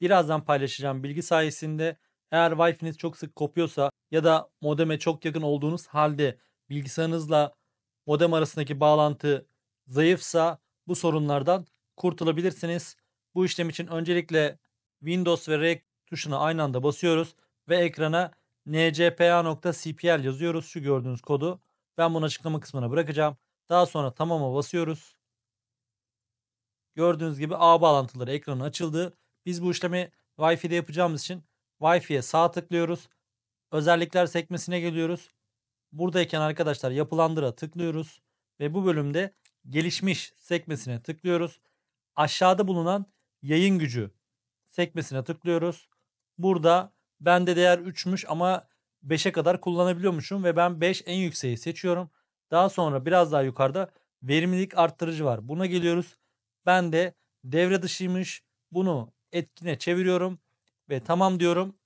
birazdan paylaşacağım bilgi sayesinde eğer Wi-Fi'niz çok sık kopuyorsa ya da modeme çok yakın olduğunuz halde bilgisayarınızla modem arasındaki bağlantı zayıfsa bu sorunlardan kurtulabilirsiniz. Bu işlem için öncelikle Windows ve REC tuşuna aynı anda basıyoruz ve ekrana ncpa.cpl yazıyoruz şu gördüğünüz kodu. Ben bunu açıklama kısmına bırakacağım. Daha sonra tamama basıyoruz. Gördüğünüz gibi ağ bağlantıları ekranı açıldı biz bu işlemi Wi-Fi'de yapacağımız için Wi-Fi'ye sağ tıklıyoruz. Özellikler sekmesine geliyoruz. Buradayken arkadaşlar yapılandıra tıklıyoruz. Ve bu bölümde gelişmiş sekmesine tıklıyoruz. Aşağıda bulunan yayın gücü sekmesine tıklıyoruz. Burada bende değer 3'müş ama 5'e kadar kullanabiliyormuşum ve ben 5 en yükseği seçiyorum. Daha sonra biraz daha yukarıda verimlilik arttırıcı var. Buna geliyoruz. Ben de devre dışıymış. Bunu etkine çeviriyorum ve tamam diyorum.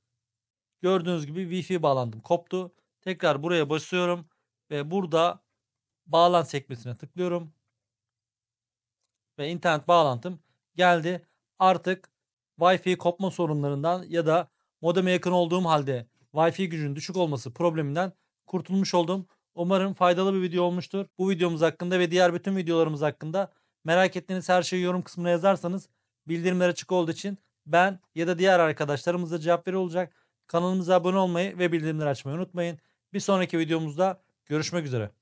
Gördüğünüz gibi Wi-Fi bağlandım koptu. Tekrar buraya basıyorum ve burada bağlan sekmesine tıklıyorum. Ve internet bağlantım geldi. Artık Wi-Fi kopma sorunlarından ya da modeme yakın olduğum halde Wi-Fi gücünün düşük olması probleminden kurtulmuş oldum. Umarım faydalı bir video olmuştur. Bu videomuz hakkında ve diğer bütün videolarımız hakkında merak ettiğiniz her şeyi yorum kısmına yazarsanız Bildirimler açık olduğu için ben ya da diğer arkadaşlarımız da cevap veriyor olacak. Kanalımıza abone olmayı ve bildirimleri açmayı unutmayın. Bir sonraki videomuzda görüşmek üzere.